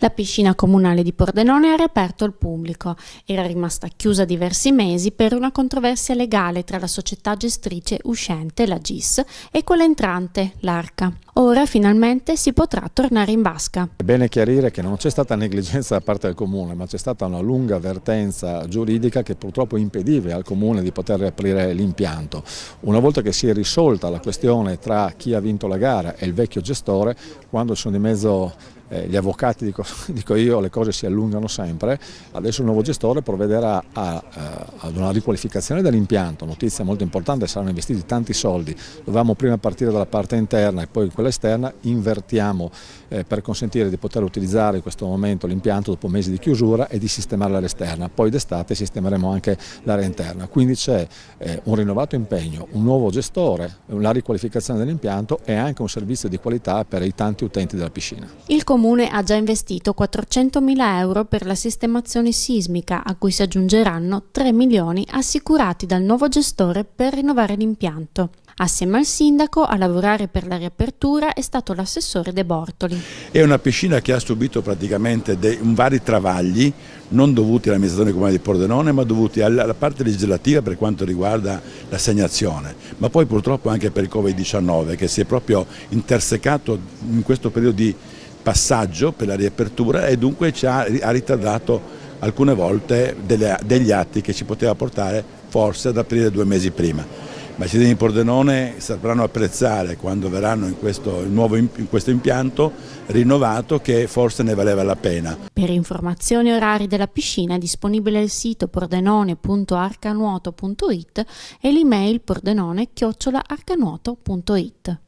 La piscina comunale di Pordenone ha riaperto al pubblico, era rimasta chiusa diversi mesi per una controversia legale tra la società gestrice uscente, la GIS, e quella entrante, l'Arca. Ora finalmente si potrà tornare in vasca. È bene chiarire che non c'è stata negligenza da parte del Comune, ma c'è stata una lunga avvertenza giuridica che purtroppo impediva al Comune di poter riaprire l'impianto. Una volta che si è risolta la questione tra chi ha vinto la gara e il vecchio gestore, quando sono di mezzo eh, gli avvocati, dico, dico, io, le cose si allungano sempre, adesso il nuovo gestore provvederà a, a, eh, ad una riqualificazione dell'impianto, notizia molto importante, saranno investiti tanti soldi, dovevamo prima partire dalla parte interna e poi quella esterna, invertiamo eh, per consentire di poter utilizzare in questo momento l'impianto dopo mesi di chiusura e di sistemare l'area esterna, poi d'estate sistemeremo anche l'area interna, quindi c'è eh, un rinnovato impegno, un nuovo gestore, la riqualificazione dell'impianto e anche un servizio di qualità per i tanti utenti della piscina. Il comune ha già investito 400.000 euro per la sistemazione sismica, a cui si aggiungeranno 3 milioni assicurati dal nuovo gestore per rinnovare l'impianto. Assieme al sindaco a lavorare per la riapertura è stato l'assessore De Bortoli. È una piscina che ha subito praticamente dei, vari travagli, non dovuti all'amministrazione comunale di Pordenone, ma dovuti alla parte legislativa per quanto riguarda l'assegnazione, ma poi purtroppo anche per il Covid-19 che si è proprio intersecato in questo periodo di passaggio per la riapertura e dunque ci ha, ha ritardato alcune volte delle, degli atti che ci poteva portare forse ad aprire due mesi prima. Ma i cittadini di Pordenone sapranno apprezzare quando verranno in questo, nuovo, in questo impianto rinnovato che forse ne valeva la pena. Per informazioni e orari della piscina è disponibile il sito pordenone.arcanuoto.it e l'email pordenone-arcanuoto.it.